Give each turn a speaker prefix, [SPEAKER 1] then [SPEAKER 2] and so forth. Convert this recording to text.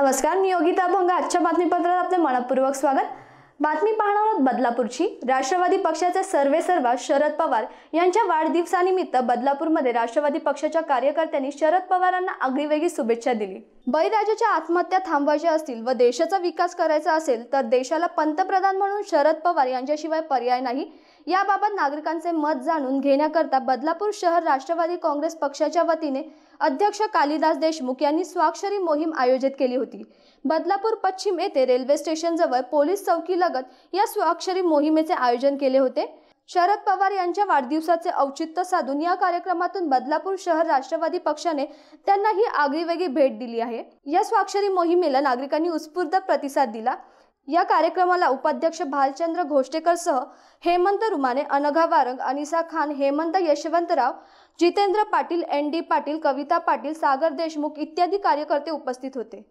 [SPEAKER 1] नमस्कार मी योगिता भंग आजच्या बातमीपत्रात आपले मनपूर्वक स्वागत बातमी पाहणार आहोत बदलापूरची राष्ट्रवादी पक्षाचे सर्वे शरद पवार यांच्या वाढदिवसानिमित्त बदलापूरमध्ये राष्ट्रवादी पक्षाच्या कार्यकर्त्यांनी शरद पवारांना आगळीवेगळी शुभेच्छा दिली बळीराजाच्या आत्महत्या थांबवायच्या असतील व देशाचा विकास करायचा असेल तर देशाला पंतप्रधान म्हणून शरद पवार यांच्याशिवाय पर्याय नाही याबाबत नागरिकांचे मत जाणून घेण्याकरता बदलापूर शहर राष्ट्रवादी काँग्रेस पक्षाच्या वतीने अध्यक्ष कालिदास देशमुख यांनी स्वाक्षरी मोहीम आयोजित केली होती बदलापूर पश्चिम येथे रेल्वे स्टेशनजवळ पोलीस चौकीलगत या स्वाक्षरी मोहिमेचे आयोजन केले होते शरद पवार यांच्या वाढदिवसाचे औचित्य साधून या कार्यक्रमातून बदलापूर शहर राष्ट्रवादी पक्षाने त्यांना ही आगळीवेगळी भेट दिली आहे या स्वाक्षरी मोहिमेला नागरिकांनी उत्स्फूर्त प्रतिसाद दिला या कार्यक्रमाला उपाध्यक्ष भालचंद्र घोष्टेकरसह हेमंत रुमाने अनघा वारंग अनिसा खान हेमंत यशवंतराव जितेंद्र पाटील एन डी पाटील कविता पाटील सागर देशमुख इत्यादी कार्यकर्ते उपस्थित होते